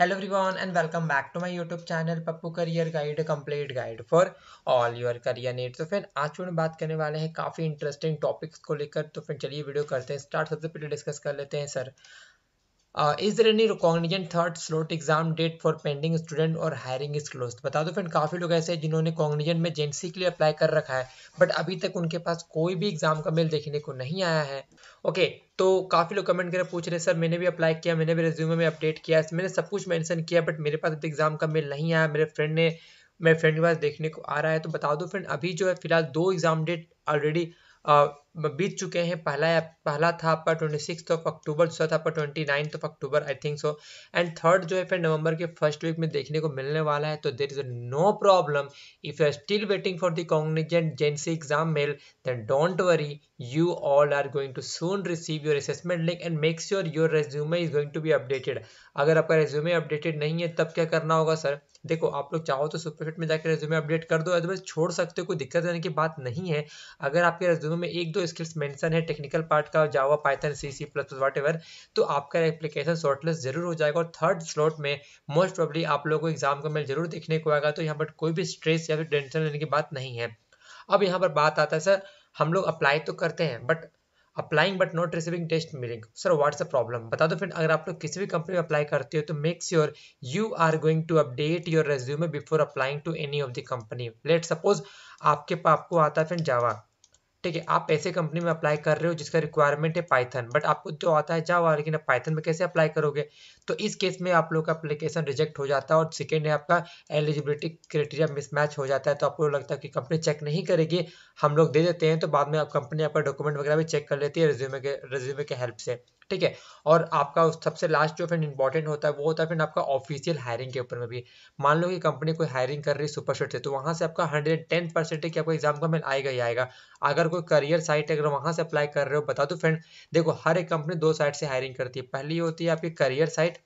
hello everyone and welcome back to my YouTube channel Pappu career guide complete guide for all your career need तो फिर आज में बात करने वाले हैं काफ़ी इंटरेस्टिंग टॉपिक्स को लेकर तो फिर चलिए वीडियो करते हैं स्टार्ट सबसे पहले डिस्कस कर लेते हैं sir Uh, is there any cognizant third slot exam date for pending student और हायरिंग इज क्लोज बता दो फ्रेंड काफ़ी लोग ऐसे हैं जिन्होंने कॉग्निजेंट में जेंसी के लिए अप्लाई कर रखा है बट अभी तक उनके पास कोई भी एग्जाम का मेल देखने को नहीं आया है ओके okay, तो काफ़ी लोग कमेंट करें पूछ रहे सर मैंने भी अप्लाई किया मैंने भी रेज्यूमे में अपडेट किया मैंने सब कुछ मैंशन किया बट मेरे पास अभी एग्जाम का मेल नहीं आया मेरे फ्रेंड ने मेरे फ्रेंड के पास देखने को आ रहा है तो बता दो फ्रेंड अभी जो है फिलहाल दो एग्जाम डेट ऑलरेडी बीत चुके हैं पहला पहला था आपका ट्वेंटी सिक्स ऑफ अक्टूबर दूसरा था आपका twenty ninth of October I think so and third जो है फिर नवंबर के फर्स्ट वीक में देखने को मिलने वाला है तो there is no problem if you are still waiting for the Cognizant GenC exam mail then don't worry you all are going to soon receive your assessment link and make sure your resume is going to be updated अगर आपका resume updated नहीं है तब क्या करना होगा sir देखो आप लोग चाहो तो सुपरफिट में जाकर रेज्यूमे अपडेट कर दो अदरवाइज छोड़ सकते हो कोई दिक्कत देने की बात नहीं है अगर आपके रेज्यूमे में एक दो स्किल्स मेंशन है टेक्निकल पार्ट का Java Python C C plus plus ever तो आपका एप्लीकेशन शॉर्टलिस्ट जरूर हो जाएगा और थर्ड स्लॉट में मोस्ट प्रॉब्ली आप लोगों को एग्जाम का मेल जरूर देखने को आएगा तो यहाँ पर कोई भी स्ट्रेस या फिर टेंशन लेने की बात नहीं है अब यहाँ पर बात आता है सर हम लोग अप्लाई तो करते हैं but applying but not receiving test mailing sir what's a problem बता दो फ्रेंड अगर आप लोग किसी भी कंपनी में अप्लाई करते हो तो make sure you are going to update your resume before applying to any of the company let suppose आपके पाप को आता है फ्रेंड जावा ठीक है आप ऐसे कंपनी में अप्लाई कर रहे हो जिसका रिक्वायरमेंट है पाइथन बट आपको जो आता है जावा लेकिन आप पाइथन में कैसे अप्लाई करोगे तो इस केस में आप लोग का अप्लीकेशन रिजेक्ट हो जाता है और सेकेंड है आपका एलिजिबिलिटी क्राइटेरिया मिसमैच हो जाता है तो आपको लगता है कि कंपनी चेक नहीं करेगी हम लोग दे देते हैं तो बाद में आप कंपनी आपका डॉक्यूमेंट वगैरह भी चेक कर लेती है रिज्यूमे के रिज्यूमे के हेल्प से ठीक है और आपका सबसे लास्ट जो फ्रेंड इंपॉर्टेंट होता है वो होता है फ्रेंड आपका ऑफिशियल हायरिंग के ऊपर में भी मान लो कि कंपनी कोई हायरिंग कर रही है सुपरसेट से तो वहाँ से आपका हंड्रेड टेन परसेंट कि आपको एग्जाम का मेल आएगा ही आएगा अगर कोई करियर साइट अगर वहाँ से अप्लाई कर रहे हो बता दो फ्रेंड देखो हर एक कंपनी दो साइड से हायरिंग करती है पहली होती है आपकी career site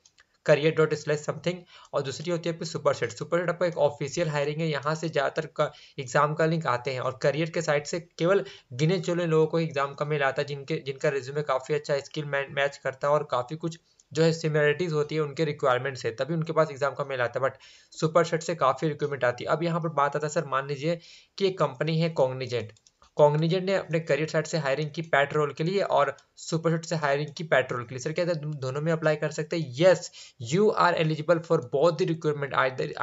career dot slash something और दूसरी होती है आपकी सुपर सेट सुपर सेट आपका एक ऑफिशियल हायरिंग है यहाँ से ज़्यादातर का एग्जाम का लिंक आते हैं और करियर के साइड से केवल गिने चुने लोगों को एग्जाम का मिल आता है जिनके जिनका रिज्यूमे काफ़ी अच्छा स्किल मैच करता है और काफ़ी कुछ जो है सिमिलरिटीज़ होती है उनके रिक्वायरमेंट से तभी उनके पास एग्जाम का मेल आता है बट सुपर सेट से काफ़ी रिक्वायरमेंट आती है अब यहाँ पर बात आता है सर मान लीजिए कि एक कंपनी है कॉग्निजेंट कॉग्निजेंट ने अपने करियर साइट से हायरिंग की पेट्रोल के लिए और सुपरसेट से हायरिंग की पेट्रोल के लिए सर कहते हैं दोनों में अप्लाई कर सकते हैं yes you are eligible for both the requirement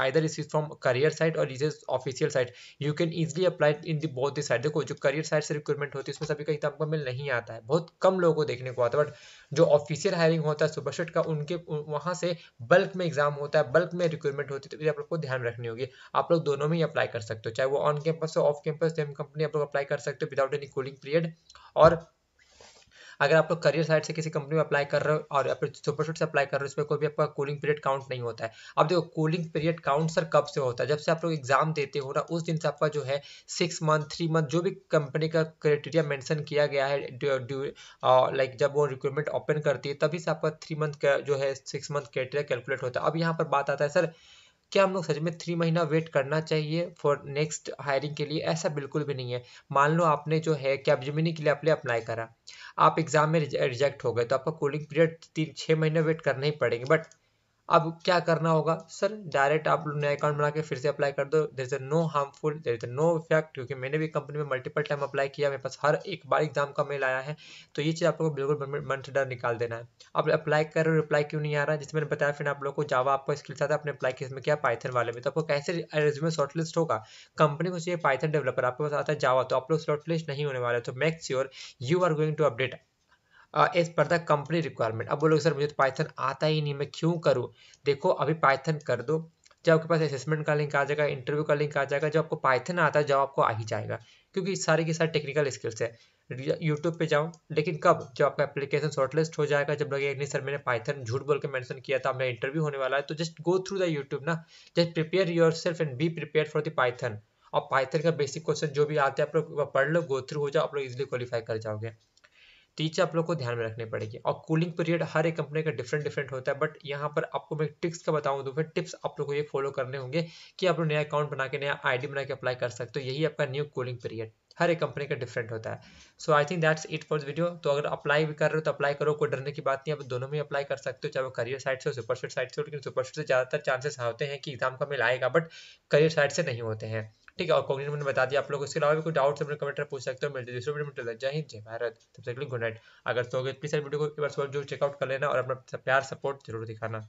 either is from career site और is is official site you can easily apply in the both the site देखो जो करियर साइट से रिक्वायरमेंट होती है उसमें सभी का इतना मिल नहीं आता है बहुत कम लोगों को देखने को आता है बट जो ऑफिशियल हायरिंग होता है सुपरसेट का उनके वहाँ से बल्क में एग्जाम होता है बल्क में रिक्वायरमेंट होती है तो ये आप लोग को ध्यान रखनी होगी आप लोग दोनों में ही अप्लाई कर सकते हो चाहे वो ऑन कैंपस हो ऑफ कैंपस सेम कंपनी आप लोग अप्लाई कर सकते हो विदाउट एनी कूलिंग पीरियड और अगर आप लोग करियर साइड से किसी कंपनी में अप्लाई कर रहे हो और या फिर सुपरशूट से अप्लाई कर रहे हो उसमें कोई भी आपका कूलिंग पीरियड काउंट नहीं होता है अब देखो कूलिंग पीरियड काउंट सर कब से होता है जब से आप लोग एग्जाम देते हो ना उस दिन से आपका जो है सिक्स मंथ थ्री मंथ जो भी कंपनी का क्राइटेरिया मैंशन किया गया है लाइक जब वो रिक्रूटमेंट ओपन करती है तभी से आपका थ्री मंथ का जो है सिक्स मंथ क्राइटेरिया कैलकुलेट होता है अब यहाँ पर बात आता है सर क्या हम लोग सच में थ्री महीना वेट करना चाहिए फॉर नेक्स्ट हायरिंग के लिए ऐसा बिल्कुल भी नहीं है मान लो आपने जो है जमीनी के लिए आपने अप्लाई करा आप एग्जाम में रिजेक्ट हो गए तो आपका कूलिंग पीरियड तीन छः महीने वेट करना ही पड़ेंगे बट अब क्या करना होगा सर डायरेक्ट आप नया अकाउंट बना के फिर से अप्लाई कर दो there is no harmful there is no effect क्योंकि मैंने भी कंपनी में मल्टीपल टाइम अप्लाई किया मेरे पास हर एक बार एग्जाम का मेल आया है तो ये चीज़ आप लोग को बिल्कुल मन से डर निकाल देना है आप अप्लाई कर रहे हो रिप्लाई क्यों नहीं आ रहा है जिसमें मैंने बताया फिर आप लोग को जावा आपको स्किल था अपने अप्लाई किस में किया पाइथन वाले में तो आपको कैसे शॉर्ट शॉर्टलिस्ट होगा कंपनी को चाहिए पाइथन डेवलपर आपके पास आता है जावा तो आप लोग शॉर्टलिस्ट नहीं होने वाले तो make sure you are going to update as per the company requirement अब बोलोगे सर मुझे तो पाइथन आता ही नहीं मैं क्यों करूँ देखो अभी पाइथन कर दो जब आपके पास असेसमेंट का लिंक आ जाएगा इंटरव्यू का लिंक आ जाएगा जब आपको पाइथन आता है जब आपको आ ही जाएगा क्योंकि सारे के सारे टेक्निकल स्किल्स है यूट्यूब पे जाऊँ लेकिन कब जब आपका एप्लीकेशन शॉर्टलिस्ट हो जाएगा जब लगे नहीं सर मैंने पाइथन झूठ बोल के मैंशन किया था मेरा इंटरव्यू होने वाला है तो just go through the YouTube ना just prepare yourself and be prepare for the Python और पाइथन का बेसिक क्वेश्चन जो भी आते हैं आप लोग पढ़ लो गो थ्रू हो जाओ आप लोग इजिली क्वालिफाई कर जाओगे तो ये चीज़ आप लोग को ध्यान में रखनी पड़ेगी और कूलिंग पीरियड हर एक कंपनी का डिफरेंट डिफरेंट होता है बट यहाँ पर आपको मैं टिक्स का बताऊँ तो फिर टिप्स आप लोग को ये फॉलो करने होंगे कि आप लोग नया अकाउंट बना के नया आईडी बना के अप्लाई कर सकते हो यही आपका न्यू कूलिंग पीरियड हर एक कंपनी का डिफरेंट होता है so I think that's it for video तो अगर अप्लाई भी कर रहे हो तो अप्लाई करो कोई डरने की बात नहीं आप दोनों में अप्लाई कर सकते हो चाहे वो करियर साइड से हो सुपरस्टेट साइड से हो लेकिन सुपरस्टेट से ज़्यादातर चांसेस होते हैं कि एग्जाम का मेल आएगा बट करियर साइड से नहीं होते हैं ठीक है और कॉग्निटिव मैंने बता दिया आप लोग इसके अलावा भी कोई डाउट अपने कमेंट में पूछ सकते हो मिलते दूसरे वीडियो में जय हिंद जय भारत तब तक गुड नाइट अगर सो गए प्लीज वीडियो को एक बार जरूर चेकआउट कर लेना और अपना प्यार सपोर्ट जरूर दिखाना